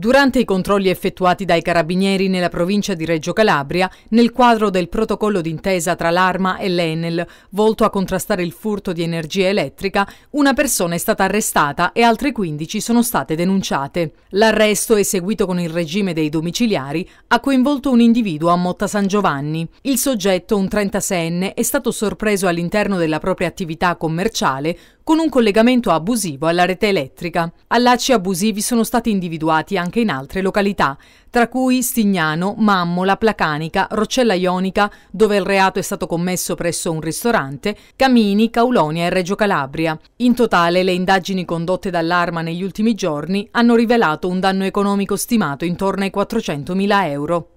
Durante i controlli effettuati dai carabinieri nella provincia di Reggio Calabria, nel quadro del protocollo d'intesa tra l'Arma e l'Enel, volto a contrastare il furto di energia elettrica, una persona è stata arrestata e altre 15 sono state denunciate. L'arresto, eseguito con il regime dei domiciliari, ha coinvolto un individuo a Motta San Giovanni. Il soggetto, un 36enne, è stato sorpreso all'interno della propria attività commerciale con un collegamento abusivo alla rete elettrica. Allacci abusivi sono stati individuati anche in altre località, tra cui Stignano, Mammola, Placanica, Roccella Ionica, dove il reato è stato commesso presso un ristorante, Camini, Caulonia e Reggio Calabria. In totale le indagini condotte dall'Arma negli ultimi giorni hanno rivelato un danno economico stimato intorno ai 400.000 euro.